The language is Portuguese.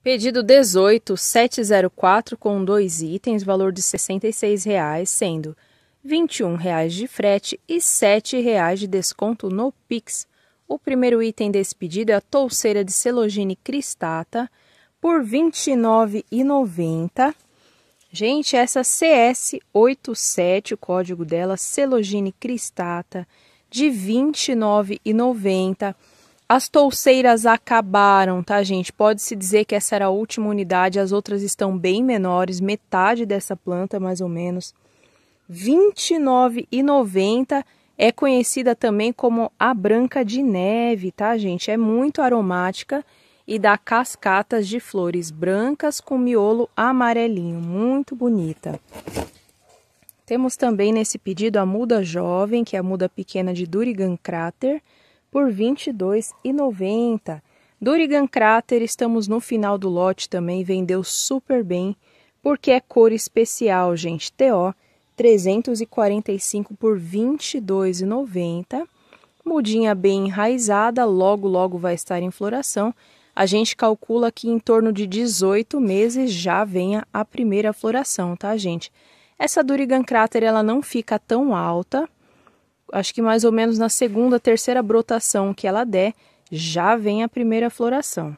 Pedido 18704 com dois itens, valor de R$ 66,00, sendo R$ 21,00 de frete e R$ 7,00 de desconto no Pix. O primeiro item desse pedido é a touceira de celogene cristata por R$ 29,90. Gente, essa CS87, o código dela, celogene cristata, de R$ 29,90. As touceiras acabaram, tá, gente? Pode-se dizer que essa era a última unidade, as outras estão bem menores, metade dessa planta, mais ou menos. R$ 29,90 é conhecida também como a branca de neve, tá, gente? É muito aromática e dá cascatas de flores brancas com miolo amarelinho, muito bonita. Temos também nesse pedido a muda jovem, que é a muda pequena de Durigan Crater, por R$ 22,90. Durigan Crater, estamos no final do lote também, vendeu super bem, porque é cor especial, gente. TO 345 por R$ 22,90. Mudinha bem enraizada, logo logo vai estar em floração. A gente calcula que em torno de 18 meses já venha a primeira floração, tá, gente? Essa Durigan Crater ela não fica tão alta, acho que mais ou menos na segunda, terceira brotação que ela der, já vem a primeira floração.